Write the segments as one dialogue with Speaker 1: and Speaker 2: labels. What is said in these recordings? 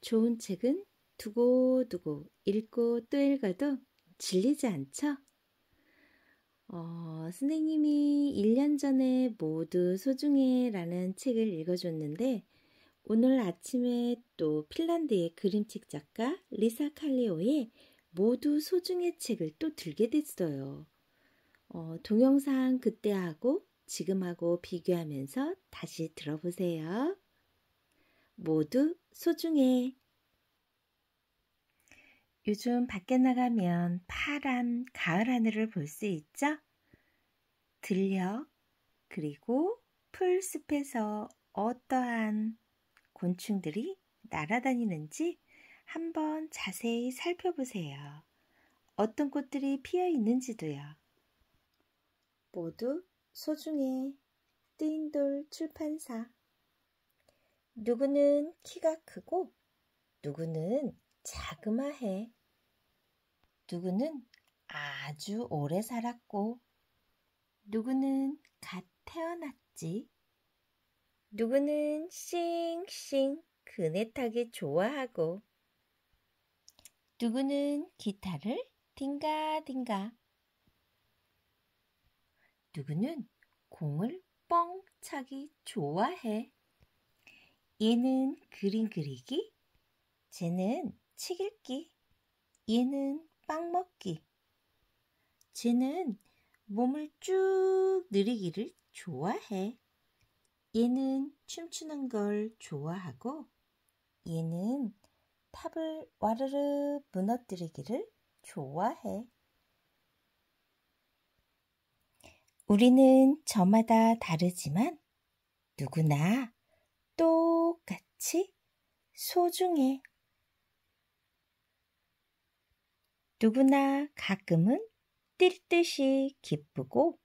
Speaker 1: 좋은 책은 두고두고 읽고 또 읽어도 질리지 않죠? 어, 선생님이 1년 전에 모두 소중해 라는 책을 읽어줬는데, 오늘 아침에 또 핀란드의 그림책 작가 리사 칼리오의 모두 소중해 책을 또 들게 됐어요. 어, 동영상 그때하고 지금하고 비교하면서 다시 들어보세요. 모두 소중해. 요즘 밖에 나가면 파란 가을 하늘을 볼 수 있죠? 들려. 그리고 풀숲에서 어떠한 곤충들이 날아다니는지 한번 자세히 살펴보세요. 어떤 꽃들이 피어 있는지도요. 모두 소중해. 띠인돌 출판사 누구는 키가 크고 누구는 자그마해. 누구는 아주 오래 살았고 누구는 갓 태어났지. 누구는 싱싱 그네 타기 좋아하고 누구는 기타를 딩가딩가 누구는 공을 뻥 차기 좋아해. 얘는 그림 그리기, 쟤는 책 읽기, 얘는 빵 먹기, 쟤는 몸을 쭉 느리기를 좋아해. 얘는 춤추는 걸 좋아하고, 얘는 탑을 와르르 무너뜨리기를 좋아해. 우리는 저마다 다르지만 누구나 또 같이 소중해. 누구나 가끔은 뛸 듯이 기쁘고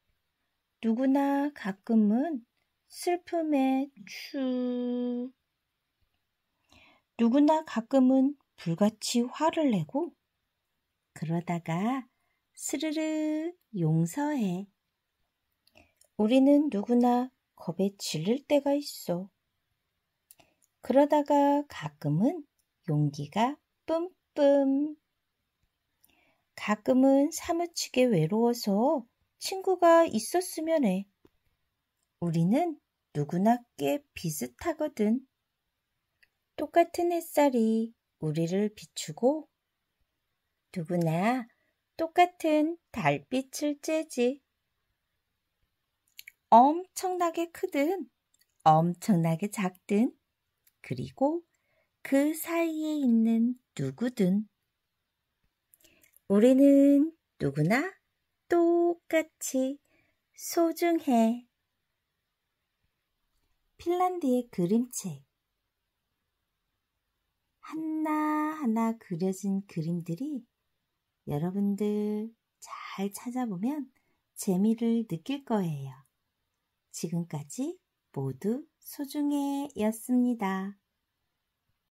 Speaker 1: 누구나 가끔은 슬픔에 추 누구나 가끔은 불같이 화를 내고 그러다가 스르르 용서해. 우리는 누구나 겁에 질릴 때가 있어. 그러다가 가끔은 용기가 뿜뿜. 가끔은 사무치게 외로워서 친구가 있었으면 해. 우리는 누구나 꽤 비슷하거든. 똑같은 햇살이 우리를 비추고 누구나 똑같은 달빛을 쬐지. 엄청나게 크든 엄청나게 작든 그리고 그 사이에 있는 누구든 우리는 누구나 똑같이 소중해. 핀란드의 그림책. 하나하나 그려진 그림들이 여러분들 잘 찾아보면 재미를 느낄 거예요. 지금까지 모두 소중해였습니다.